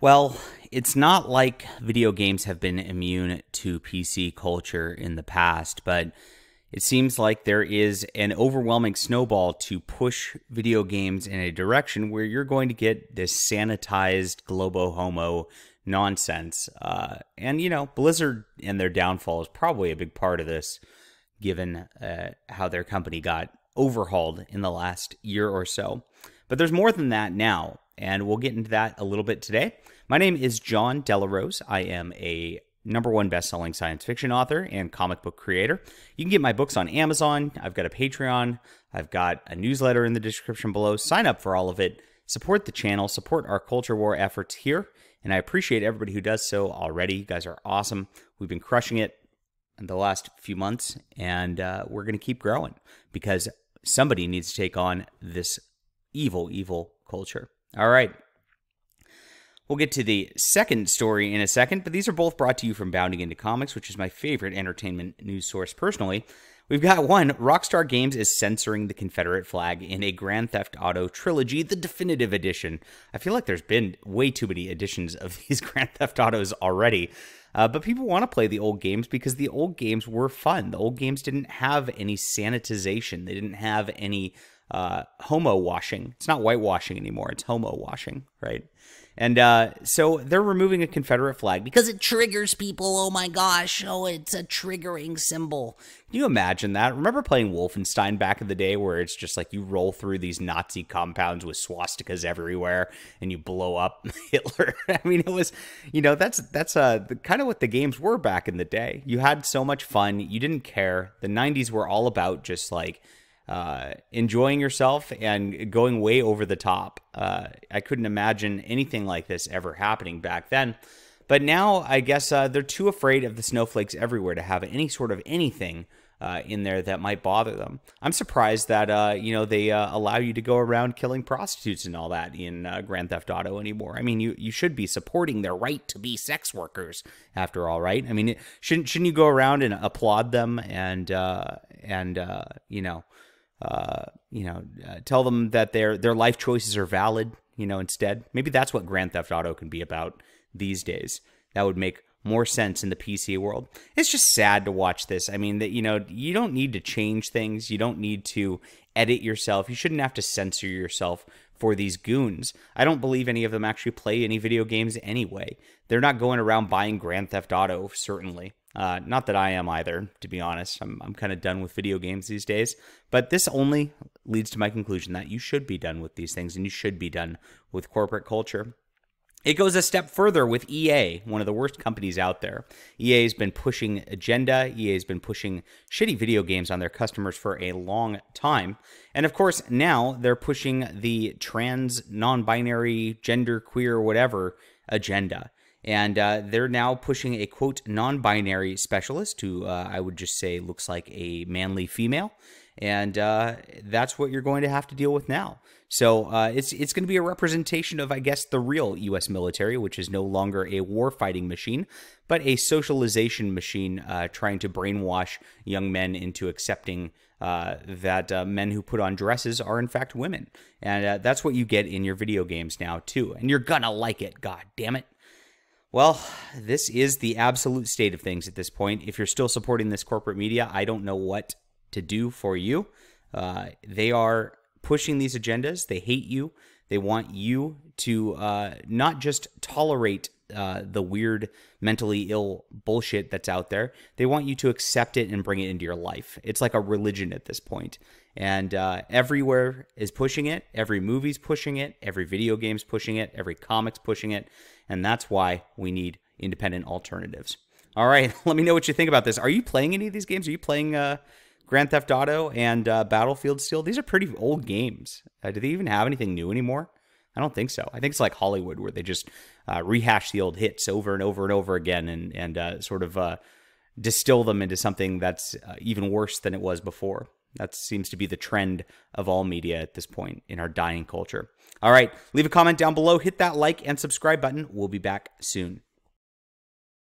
Well, it's not like video games have been immune to PC culture in the past, but it seems like there is an overwhelming snowball to push video games in a direction where you're going to get this sanitized globo homo nonsense. Uh, and, you know, Blizzard and their downfall is probably a big part of this, given uh, how their company got overhauled in the last year or so. But there's more than that now and we'll get into that a little bit today. My name is John Delarose. I am a number one best-selling science fiction author and comic book creator. You can get my books on Amazon. I've got a Patreon. I've got a newsletter in the description below. Sign up for all of it. Support the channel. Support our culture war efforts here. And I appreciate everybody who does so already. You guys are awesome. We've been crushing it in the last few months, and uh, we're going to keep growing because somebody needs to take on this evil, evil culture. All right. We'll get to the second story in a second, but these are both brought to you from Bounding Into Comics, which is my favorite entertainment news source personally. We've got one Rockstar Games is censoring the Confederate flag in a Grand Theft Auto trilogy, the definitive edition. I feel like there's been way too many editions of these Grand Theft Autos already. Uh, but people want to play the old games because the old games were fun. The old games didn't have any sanitization, they didn't have any uh, homo washing. It's not whitewashing anymore, it's homo washing, right? And uh, so they're removing a Confederate flag because it triggers people. Oh my gosh, oh, it's a triggering symbol. Can you imagine that? Remember playing Wolfenstein back in the day where it's just like you roll through these Nazi compounds with swastikas everywhere and you blow up Hitler. I mean, it was, you know, that's that's uh, kind of what the games were back in the day. You had so much fun. You didn't care. The 90s were all about just like – uh, enjoying yourself and going way over the top. Uh, I couldn't imagine anything like this ever happening back then. But now I guess uh, they're too afraid of the snowflakes everywhere to have any sort of anything uh, in there that might bother them. I'm surprised that uh, you know they allow you to go around killing prostitutes and all that in Grand Theft Auto anymore. I mean, you you should be supporting their right to be sex workers after all, right? I mean, shouldn't shouldn't you go around and applaud them and and you know uh, you know, uh, tell them that their their life choices are valid. You know, instead, maybe that's what Grand Theft Auto can be about these days. That would make more sense in the PC world. It's just sad to watch this. I mean, that you know, you don't need to change things. You don't need to edit yourself. You shouldn't have to censor yourself for these goons. I don't believe any of them actually play any video games anyway. They're not going around buying Grand Theft Auto, certainly. Uh, not that I am either, to be honest. I'm, I'm kind of done with video games these days. But this only leads to my conclusion that you should be done with these things and you should be done with corporate culture. It goes a step further with EA, one of the worst companies out there. EA has been pushing agenda, EA has been pushing shitty video games on their customers for a long time. And of course, now they're pushing the trans, non binary, gender queer, whatever agenda. And uh, they're now pushing a quote non binary specialist who uh, I would just say looks like a manly female. And uh, that's what you're going to have to deal with now. So uh, it's it's going to be a representation of, I guess, the real U.S. military, which is no longer a war fighting machine, but a socialization machine uh, trying to brainwash young men into accepting uh, that uh, men who put on dresses are in fact women. And uh, that's what you get in your video games now, too. And you're gonna like it, god damn it. Well, this is the absolute state of things at this point. If you're still supporting this corporate media, I don't know what to do for you. Uh, they are pushing these agendas. They hate you. They want you to uh, not just tolerate uh, the weird mentally ill bullshit that's out there. They want you to accept it and bring it into your life. It's like a religion at this point. And uh, everywhere is pushing it. Every movie's pushing it. Every video game's pushing it. Every comic's pushing it. And that's why we need independent alternatives. All right, let me know what you think about this. Are you playing any of these games? Are you playing uh, Grand Theft Auto and uh, Battlefield Steel? These are pretty old games. Uh, do they even have anything new anymore? I don't think so. I think it's like Hollywood where they just uh, rehash the old hits over and over and over again and and uh, sort of uh, distill them into something that's uh, even worse than it was before. That seems to be the trend of all media at this point in our dying culture. All right, leave a comment down below, hit that like and subscribe button. We'll be back soon.